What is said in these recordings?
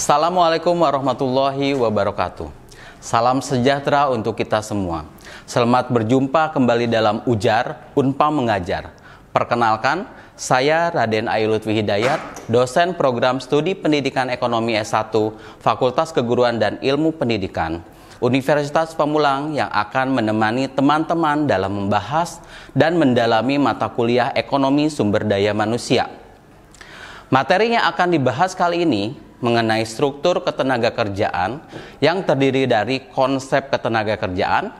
Assalamualaikum warahmatullahi wabarakatuh. Salam sejahtera untuk kita semua. Selamat berjumpa kembali dalam Ujar Unpa Mengajar. Perkenalkan, saya Raden Lutfi Hidayat, dosen program studi pendidikan ekonomi S1, Fakultas Keguruan dan Ilmu Pendidikan, Universitas Pamulang yang akan menemani teman-teman dalam membahas dan mendalami mata kuliah ekonomi sumber daya manusia. Materi yang akan dibahas kali ini mengenai struktur ketenaga kerjaan yang terdiri dari konsep ketenaga kerjaan,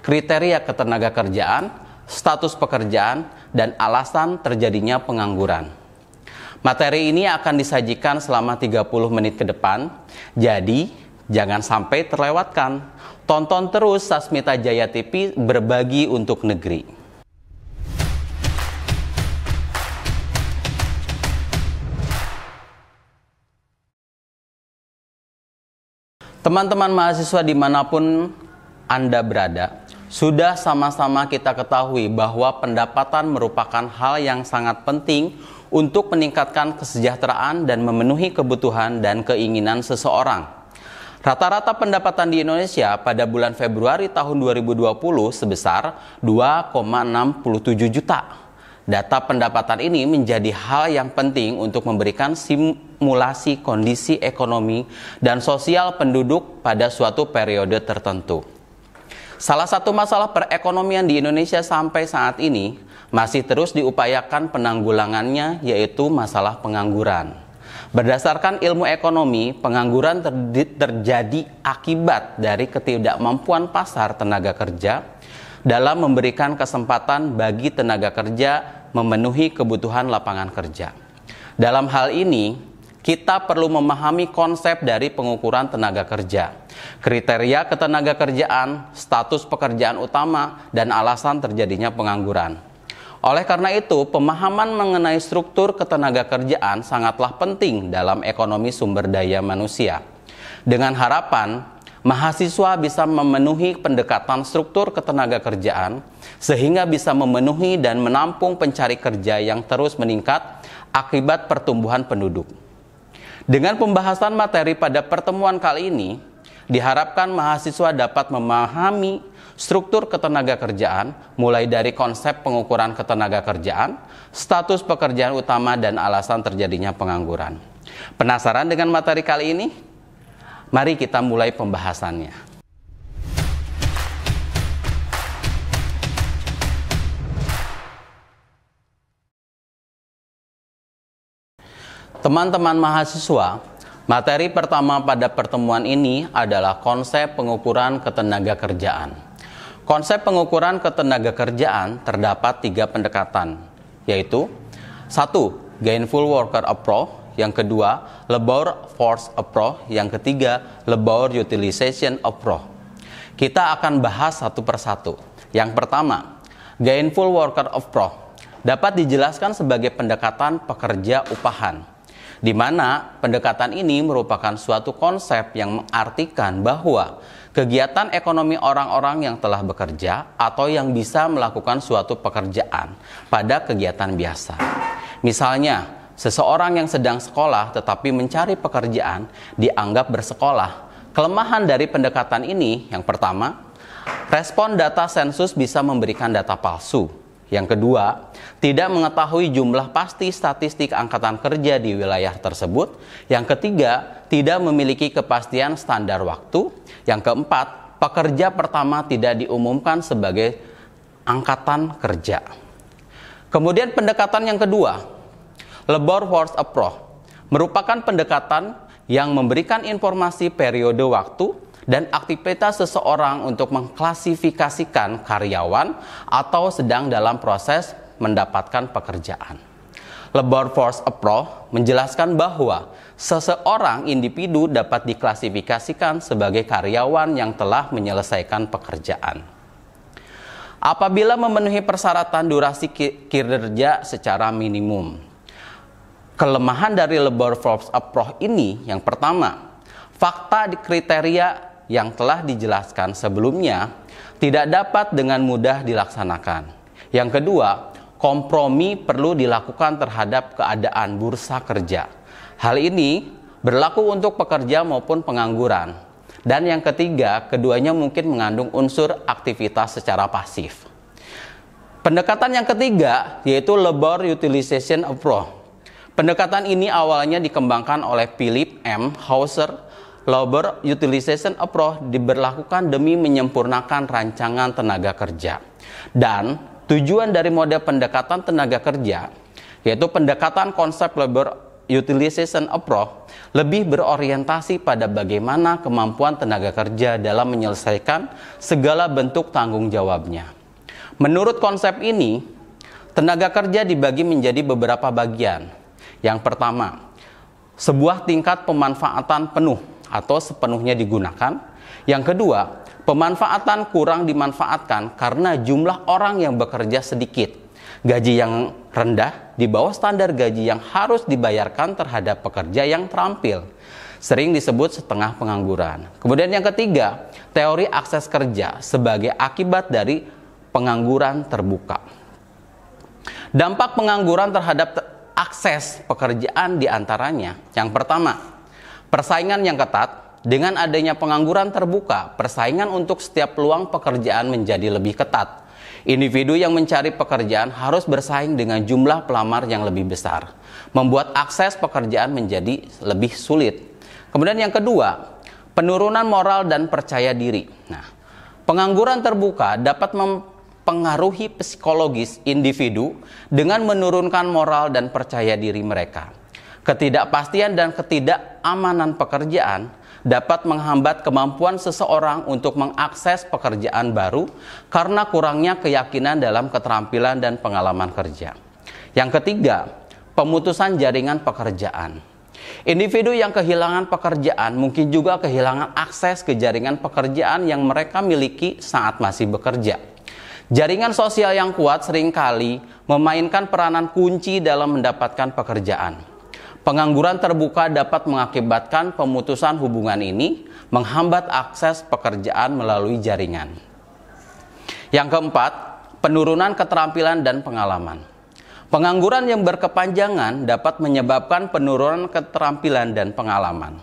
kriteria ketenaga kerjaan, status pekerjaan, dan alasan terjadinya pengangguran. Materi ini akan disajikan selama 30 menit ke depan, jadi jangan sampai terlewatkan. Tonton terus Sasmita Jaya TV berbagi untuk negeri. Teman-teman mahasiswa dimanapun Anda berada, sudah sama-sama kita ketahui bahwa pendapatan merupakan hal yang sangat penting untuk meningkatkan kesejahteraan dan memenuhi kebutuhan dan keinginan seseorang. Rata-rata pendapatan di Indonesia pada bulan Februari tahun 2020 sebesar 2,67 juta Data pendapatan ini menjadi hal yang penting untuk memberikan simulasi kondisi ekonomi dan sosial penduduk pada suatu periode tertentu. Salah satu masalah perekonomian di Indonesia sampai saat ini masih terus diupayakan penanggulangannya, yaitu masalah pengangguran. Berdasarkan ilmu ekonomi, pengangguran ter terjadi akibat dari ketidakmampuan pasar tenaga kerja, dalam memberikan kesempatan bagi tenaga kerja memenuhi kebutuhan lapangan kerja. Dalam hal ini, kita perlu memahami konsep dari pengukuran tenaga kerja, kriteria ketenaga kerjaan, status pekerjaan utama, dan alasan terjadinya pengangguran. Oleh karena itu, pemahaman mengenai struktur ketenaga kerjaan sangatlah penting dalam ekonomi sumber daya manusia. Dengan harapan, mahasiswa bisa memenuhi pendekatan struktur ketenaga kerjaan sehingga bisa memenuhi dan menampung pencari kerja yang terus meningkat akibat pertumbuhan penduduk. Dengan pembahasan materi pada pertemuan kali ini, diharapkan mahasiswa dapat memahami struktur ketenaga kerjaan mulai dari konsep pengukuran ketenaga kerjaan, status pekerjaan utama, dan alasan terjadinya pengangguran. Penasaran dengan materi kali ini? Mari kita mulai pembahasannya. Teman-teman mahasiswa, materi pertama pada pertemuan ini adalah konsep pengukuran ketenaga kerjaan. Konsep pengukuran ketenaga kerjaan terdapat tiga pendekatan, yaitu satu Gainful Worker Approach, yang kedua labor force approach, yang ketiga labor utilization approach. Kita akan bahas satu persatu. Yang pertama, gainful worker approach dapat dijelaskan sebagai pendekatan pekerja upahan di mana pendekatan ini merupakan suatu konsep yang mengartikan bahwa kegiatan ekonomi orang-orang yang telah bekerja atau yang bisa melakukan suatu pekerjaan pada kegiatan biasa. Misalnya, Seseorang yang sedang sekolah tetapi mencari pekerjaan dianggap bersekolah. Kelemahan dari pendekatan ini yang pertama, respon data sensus bisa memberikan data palsu. Yang kedua, tidak mengetahui jumlah pasti statistik angkatan kerja di wilayah tersebut. Yang ketiga, tidak memiliki kepastian standar waktu. Yang keempat, pekerja pertama tidak diumumkan sebagai angkatan kerja. Kemudian pendekatan yang kedua, Lebor force Approach merupakan pendekatan yang memberikan informasi periode waktu dan aktivitas seseorang untuk mengklasifikasikan karyawan atau sedang dalam proses mendapatkan pekerjaan. Labor Force Approach menjelaskan bahwa seseorang individu dapat diklasifikasikan sebagai karyawan yang telah menyelesaikan pekerjaan. Apabila memenuhi persyaratan durasi kinerja secara minimum, Kelemahan dari labor force approach ini yang pertama, fakta di kriteria yang telah dijelaskan sebelumnya tidak dapat dengan mudah dilaksanakan. Yang kedua, kompromi perlu dilakukan terhadap keadaan bursa kerja. Hal ini berlaku untuk pekerja maupun pengangguran. Dan yang ketiga, keduanya mungkin mengandung unsur aktivitas secara pasif. Pendekatan yang ketiga yaitu labor utilization approach Pendekatan ini awalnya dikembangkan oleh Philip M. Hauser. Labor Utilization Approach diberlakukan demi menyempurnakan rancangan tenaga kerja. Dan tujuan dari model pendekatan tenaga kerja, yaitu pendekatan konsep labor utilization approach lebih berorientasi pada bagaimana kemampuan tenaga kerja dalam menyelesaikan segala bentuk tanggung jawabnya. Menurut konsep ini, tenaga kerja dibagi menjadi beberapa bagian, yang pertama, sebuah tingkat pemanfaatan penuh atau sepenuhnya digunakan. Yang kedua, pemanfaatan kurang dimanfaatkan karena jumlah orang yang bekerja sedikit. Gaji yang rendah di bawah standar gaji yang harus dibayarkan terhadap pekerja yang terampil. Sering disebut setengah pengangguran. Kemudian yang ketiga, teori akses kerja sebagai akibat dari pengangguran terbuka. Dampak pengangguran terhadap akses pekerjaan di antaranya. Yang pertama, persaingan yang ketat dengan adanya pengangguran terbuka, persaingan untuk setiap peluang pekerjaan menjadi lebih ketat. Individu yang mencari pekerjaan harus bersaing dengan jumlah pelamar yang lebih besar, membuat akses pekerjaan menjadi lebih sulit. Kemudian yang kedua, penurunan moral dan percaya diri. Nah, pengangguran terbuka dapat Pengaruhi psikologis individu dengan menurunkan moral dan percaya diri mereka. Ketidakpastian dan ketidakamanan pekerjaan dapat menghambat kemampuan seseorang untuk mengakses pekerjaan baru karena kurangnya keyakinan dalam keterampilan dan pengalaman kerja. Yang ketiga, pemutusan jaringan pekerjaan. Individu yang kehilangan pekerjaan mungkin juga kehilangan akses ke jaringan pekerjaan yang mereka miliki saat masih bekerja. Jaringan sosial yang kuat seringkali memainkan peranan kunci dalam mendapatkan pekerjaan. Pengangguran terbuka dapat mengakibatkan pemutusan hubungan ini menghambat akses pekerjaan melalui jaringan. Yang keempat, penurunan keterampilan dan pengalaman. Pengangguran yang berkepanjangan dapat menyebabkan penurunan keterampilan dan pengalaman.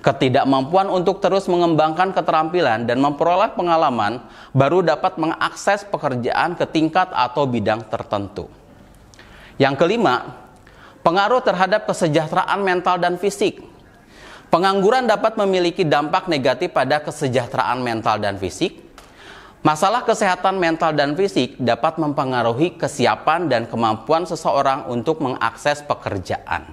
Ketidakmampuan untuk terus mengembangkan keterampilan dan memperoleh pengalaman baru dapat mengakses pekerjaan ke tingkat atau bidang tertentu. Yang kelima, pengaruh terhadap kesejahteraan mental dan fisik. Pengangguran dapat memiliki dampak negatif pada kesejahteraan mental dan fisik. Masalah kesehatan mental dan fisik dapat mempengaruhi kesiapan dan kemampuan seseorang untuk mengakses pekerjaan.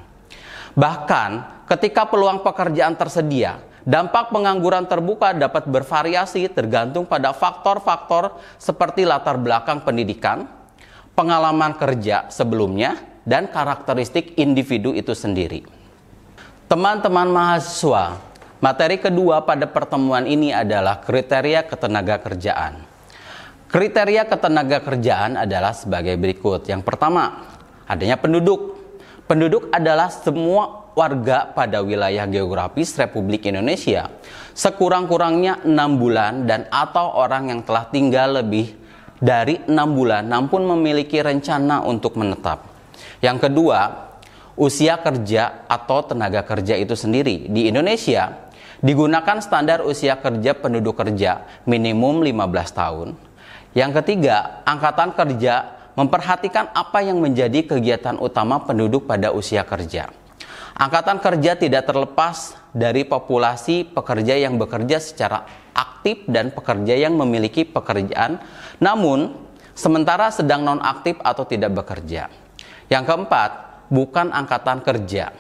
Bahkan, Ketika peluang pekerjaan tersedia, dampak pengangguran terbuka dapat bervariasi tergantung pada faktor-faktor seperti latar belakang pendidikan, pengalaman kerja sebelumnya, dan karakteristik individu itu sendiri. Teman-teman mahasiswa, materi kedua pada pertemuan ini adalah kriteria ketenaga kerjaan. Kriteria ketenaga kerjaan adalah sebagai berikut. Yang pertama, adanya penduduk. Penduduk adalah semua warga pada wilayah geografis Republik Indonesia sekurang-kurangnya enam bulan dan atau orang yang telah tinggal lebih dari enam bulan namun memiliki rencana untuk menetap. Yang kedua, usia kerja atau tenaga kerja itu sendiri di Indonesia digunakan standar usia kerja penduduk kerja minimum 15 tahun. Yang ketiga, angkatan kerja memperhatikan apa yang menjadi kegiatan utama penduduk pada usia kerja. Angkatan kerja tidak terlepas dari populasi pekerja yang bekerja secara aktif dan pekerja yang memiliki pekerjaan, namun sementara sedang nonaktif atau tidak bekerja. Yang keempat, bukan angkatan kerja.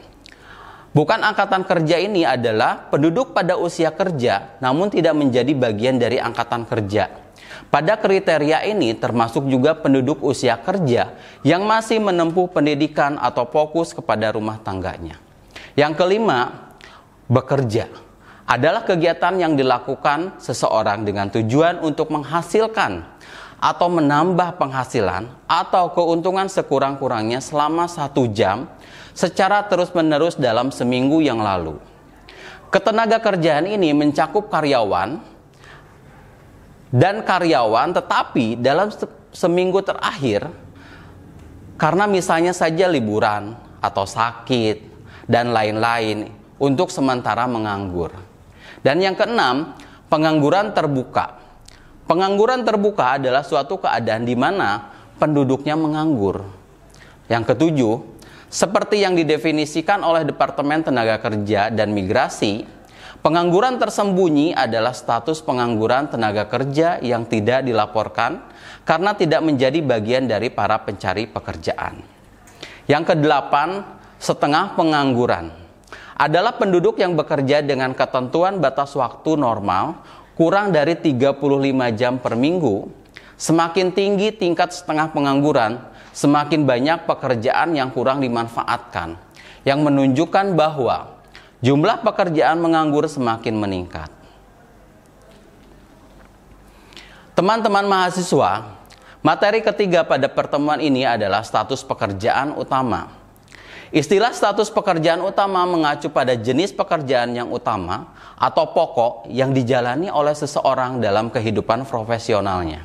Bukan angkatan kerja ini adalah penduduk pada usia kerja, namun tidak menjadi bagian dari angkatan kerja. Pada kriteria ini termasuk juga penduduk usia kerja yang masih menempuh pendidikan atau fokus kepada rumah tangganya. Yang kelima, bekerja adalah kegiatan yang dilakukan seseorang dengan tujuan untuk menghasilkan atau menambah penghasilan atau keuntungan sekurang-kurangnya selama satu jam secara terus-menerus dalam seminggu yang lalu. Ketenaga kerjaan ini mencakup karyawan dan karyawan tetapi dalam seminggu terakhir karena misalnya saja liburan atau sakit dan lain-lain untuk sementara menganggur. Dan yang keenam, pengangguran terbuka. Pengangguran terbuka adalah suatu keadaan di mana penduduknya menganggur. Yang ketujuh, seperti yang didefinisikan oleh Departemen Tenaga Kerja dan Migrasi, pengangguran tersembunyi adalah status pengangguran tenaga kerja yang tidak dilaporkan karena tidak menjadi bagian dari para pencari pekerjaan. Yang kedelapan, setengah pengangguran adalah penduduk yang bekerja dengan ketentuan batas waktu normal kurang dari 35 jam per minggu. Semakin tinggi tingkat setengah pengangguran, semakin banyak pekerjaan yang kurang dimanfaatkan, yang menunjukkan bahwa jumlah pekerjaan menganggur semakin meningkat. Teman-teman mahasiswa, materi ketiga pada pertemuan ini adalah status pekerjaan utama. Istilah status pekerjaan utama mengacu pada jenis pekerjaan yang utama atau pokok yang dijalani oleh seseorang dalam kehidupan profesionalnya.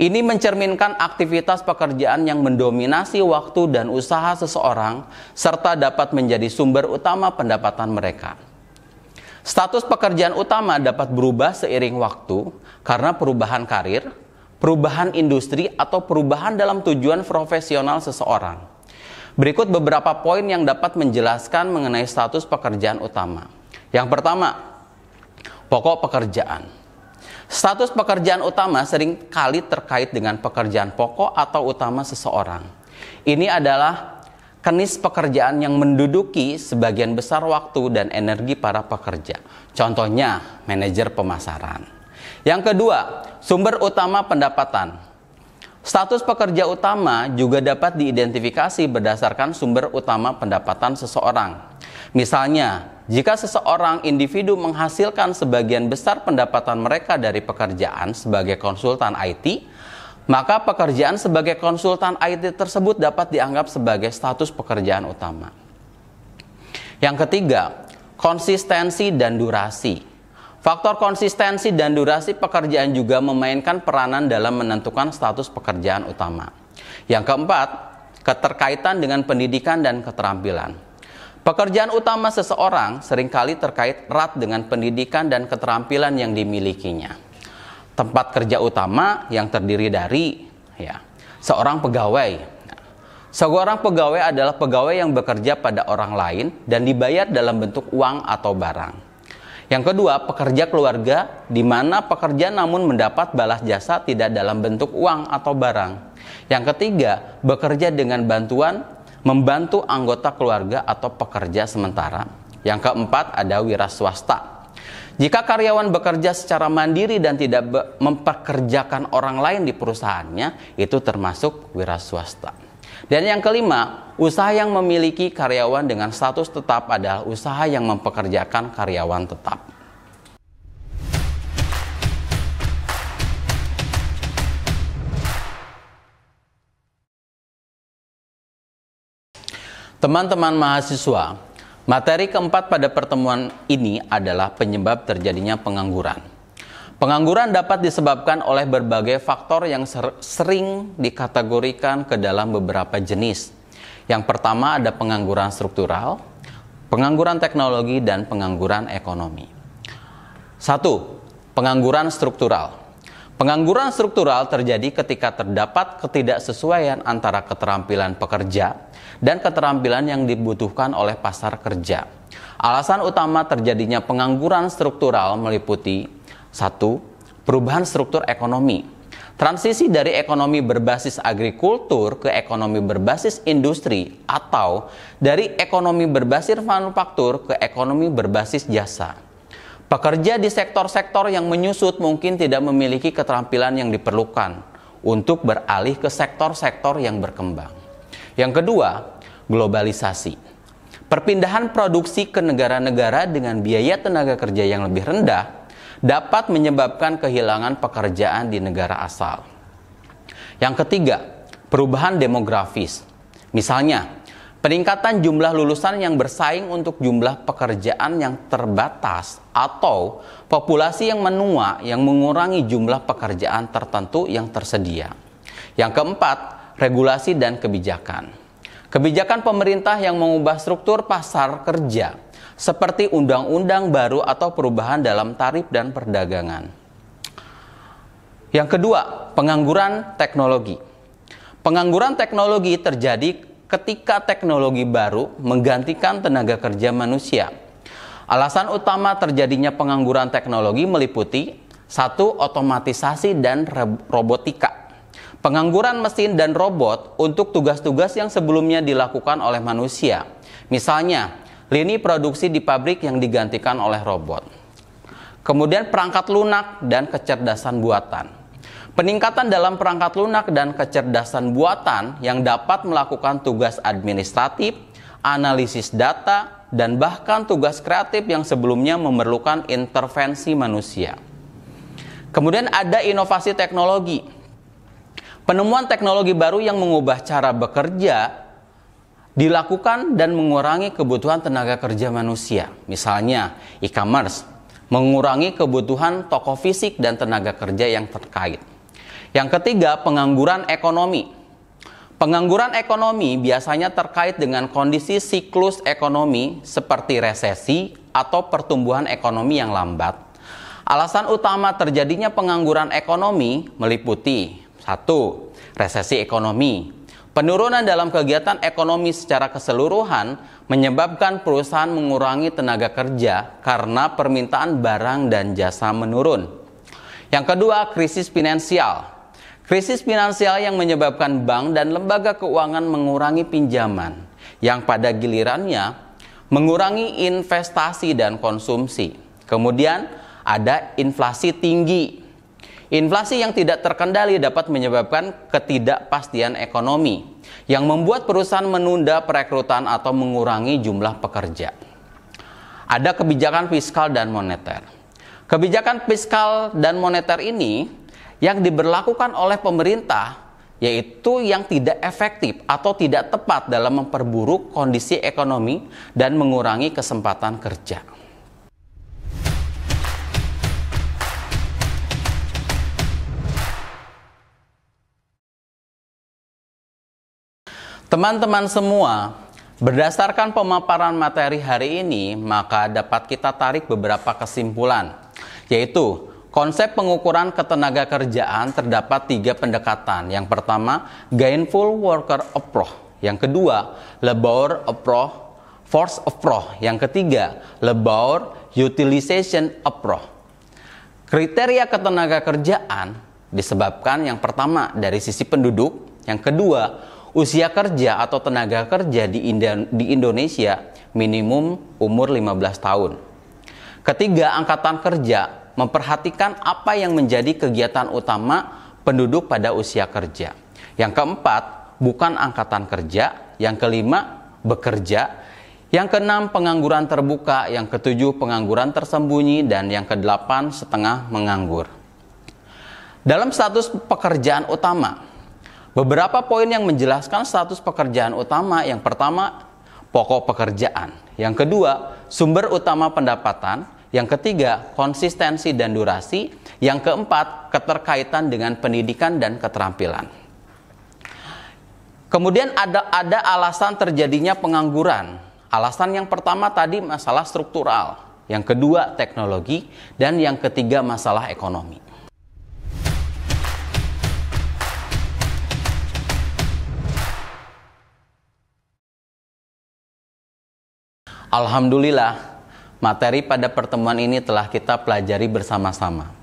Ini mencerminkan aktivitas pekerjaan yang mendominasi waktu dan usaha seseorang, serta dapat menjadi sumber utama pendapatan mereka. Status pekerjaan utama dapat berubah seiring waktu karena perubahan karir, perubahan industri, atau perubahan dalam tujuan profesional seseorang. Berikut beberapa poin yang dapat menjelaskan mengenai status pekerjaan utama. Yang pertama, pokok pekerjaan. Status pekerjaan utama sering kali terkait dengan pekerjaan pokok atau utama seseorang. Ini adalah kenis pekerjaan yang menduduki sebagian besar waktu dan energi para pekerja. Contohnya, manajer pemasaran. Yang kedua, sumber utama pendapatan. Status pekerja utama juga dapat diidentifikasi berdasarkan sumber utama pendapatan seseorang. Misalnya, jika seseorang individu menghasilkan sebagian besar pendapatan mereka dari pekerjaan sebagai konsultan IT, maka pekerjaan sebagai konsultan IT tersebut dapat dianggap sebagai status pekerjaan utama. Yang ketiga, konsistensi dan durasi. Faktor konsistensi dan durasi pekerjaan juga memainkan peranan dalam menentukan status pekerjaan utama. Yang keempat, keterkaitan dengan pendidikan dan keterampilan. Pekerjaan utama seseorang seringkali terkait erat dengan pendidikan dan keterampilan yang dimilikinya. Tempat kerja utama yang terdiri dari ya, seorang pegawai. Seorang pegawai adalah pegawai yang bekerja pada orang lain dan dibayar dalam bentuk uang atau barang. Yang kedua, pekerja keluarga di mana pekerja namun mendapat balas jasa tidak dalam bentuk uang atau barang. Yang ketiga, bekerja dengan bantuan membantu anggota keluarga atau pekerja sementara. Yang keempat, ada wira swasta. Jika karyawan bekerja secara mandiri dan tidak mempekerjakan orang lain di perusahaannya, itu termasuk wira swasta. Dan yang kelima, usaha yang memiliki karyawan dengan status tetap adalah usaha yang mempekerjakan karyawan tetap. Teman-teman mahasiswa, materi keempat pada pertemuan ini adalah penyebab terjadinya pengangguran. Pengangguran dapat disebabkan oleh berbagai faktor yang sering dikategorikan ke dalam beberapa jenis. Yang pertama ada pengangguran struktural, pengangguran teknologi, dan pengangguran ekonomi. Satu, pengangguran struktural. Pengangguran struktural terjadi ketika terdapat ketidaksesuaian antara keterampilan pekerja dan keterampilan yang dibutuhkan oleh pasar kerja. Alasan utama terjadinya pengangguran struktural meliputi satu, perubahan struktur ekonomi. Transisi dari ekonomi berbasis agrikultur ke ekonomi berbasis industri atau dari ekonomi berbasis manufaktur ke ekonomi berbasis jasa. Pekerja di sektor-sektor yang menyusut mungkin tidak memiliki keterampilan yang diperlukan untuk beralih ke sektor-sektor yang berkembang. Yang kedua, globalisasi. Perpindahan produksi ke negara-negara dengan biaya tenaga kerja yang lebih rendah dapat menyebabkan kehilangan pekerjaan di negara asal. Yang ketiga, perubahan demografis. Misalnya, peningkatan jumlah lulusan yang bersaing untuk jumlah pekerjaan yang terbatas atau populasi yang menua yang mengurangi jumlah pekerjaan tertentu yang tersedia. Yang keempat, regulasi dan kebijakan. Kebijakan pemerintah yang mengubah struktur pasar kerja seperti undang-undang baru atau perubahan dalam tarif dan perdagangan. Yang kedua, pengangguran teknologi. Pengangguran teknologi terjadi ketika teknologi baru menggantikan tenaga kerja manusia. Alasan utama terjadinya pengangguran teknologi meliputi satu otomatisasi dan robotika. Pengangguran mesin dan robot untuk tugas-tugas yang sebelumnya dilakukan oleh manusia. Misalnya, Lini produksi di pabrik yang digantikan oleh robot. Kemudian perangkat lunak dan kecerdasan buatan. Peningkatan dalam perangkat lunak dan kecerdasan buatan yang dapat melakukan tugas administratif, analisis data, dan bahkan tugas kreatif yang sebelumnya memerlukan intervensi manusia. Kemudian ada inovasi teknologi. Penemuan teknologi baru yang mengubah cara bekerja dilakukan dan mengurangi kebutuhan tenaga kerja manusia. Misalnya, e-commerce mengurangi kebutuhan toko fisik dan tenaga kerja yang terkait. Yang ketiga, pengangguran ekonomi. Pengangguran ekonomi biasanya terkait dengan kondisi siklus ekonomi seperti resesi atau pertumbuhan ekonomi yang lambat. Alasan utama terjadinya pengangguran ekonomi meliputi satu Resesi ekonomi Penurunan dalam kegiatan ekonomi secara keseluruhan menyebabkan perusahaan mengurangi tenaga kerja karena permintaan barang dan jasa menurun. Yang kedua, krisis finansial. Krisis finansial yang menyebabkan bank dan lembaga keuangan mengurangi pinjaman, yang pada gilirannya mengurangi investasi dan konsumsi. Kemudian, ada inflasi tinggi Inflasi yang tidak terkendali dapat menyebabkan ketidakpastian ekonomi yang membuat perusahaan menunda perekrutan atau mengurangi jumlah pekerja. Ada kebijakan fiskal dan moneter. Kebijakan fiskal dan moneter ini yang diberlakukan oleh pemerintah yaitu yang tidak efektif atau tidak tepat dalam memperburuk kondisi ekonomi dan mengurangi kesempatan kerja. Teman-teman semua, berdasarkan pemaparan materi hari ini, maka dapat kita tarik beberapa kesimpulan, yaitu konsep pengukuran ketenaga kerjaan terdapat tiga pendekatan. Yang pertama, gainful worker approach. Yang kedua, labor approach, force approach. Yang ketiga, labor utilization approach. Kriteria ketenaga kerjaan disebabkan yang pertama dari sisi penduduk, yang kedua Usia kerja atau tenaga kerja di, Indo di Indonesia minimum umur 15 tahun. Ketiga, angkatan kerja memperhatikan apa yang menjadi kegiatan utama penduduk pada usia kerja. Yang keempat, bukan angkatan kerja. Yang kelima, bekerja. Yang keenam, pengangguran terbuka. Yang ketujuh, pengangguran tersembunyi. Dan yang kedelapan, setengah menganggur. Dalam status pekerjaan utama, Beberapa poin yang menjelaskan status pekerjaan utama. Yang pertama, pokok pekerjaan. Yang kedua, sumber utama pendapatan. Yang ketiga, konsistensi dan durasi. Yang keempat, keterkaitan dengan pendidikan dan keterampilan. Kemudian ada ada alasan terjadinya pengangguran. Alasan yang pertama tadi masalah struktural, yang kedua teknologi dan yang ketiga masalah ekonomi. Alhamdulillah, materi pada pertemuan ini telah kita pelajari bersama-sama.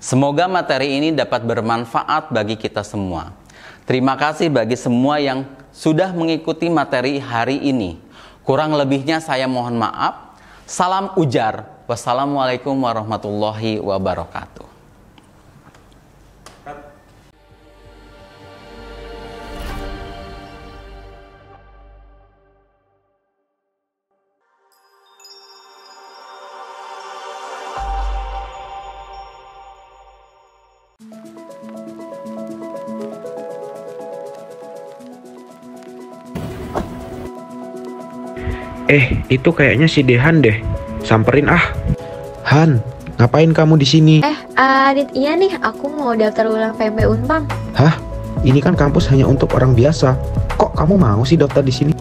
Semoga materi ini dapat bermanfaat bagi kita semua. Terima kasih bagi semua yang sudah mengikuti materi hari ini. Kurang lebihnya saya mohon maaf. Salam ujar. Wassalamualaikum warahmatullahi wabarakatuh. Eh, itu kayaknya si Dehan deh. Samperin ah. Han, ngapain kamu di sini? Eh, Adit, iya nih, aku mau daftar ulang PMP Unpam. Hah? Ini kan kampus hanya untuk orang biasa. Kok kamu mau sih daftar di sini?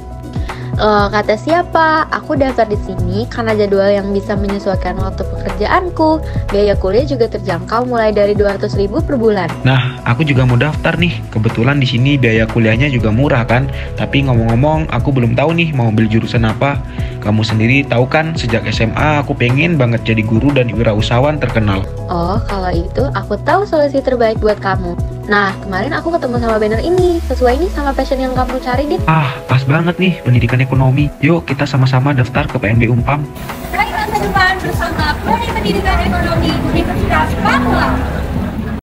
uh, kata siapa aku daftar di sini karena jadwal yang bisa menyesuaikan waktu pekerjaanku biaya kuliah juga terjangkau mulai dari 200 ribu per bulan nah aku juga mau daftar nih kebetulan di sini biaya kuliahnya juga murah kan tapi ngomong-ngomong aku belum tahu nih mau ambil jurusan apa kamu sendiri tahu kan sejak SMA aku pengen banget jadi guru dan wirausahawan terkenal oh kalau itu aku tahu solusi terbaik buat kamu Nah, kemarin aku ketemu sama banner ini. Sesuai nih sama passion yang kamu cari, Dit. Ah, pas banget nih, pendidikan ekonomi. Yuk, kita sama-sama daftar ke PNB Umpam. Hai, masa depan bersama Prodi Pendidikan Ekonomi Universitas Pakuan.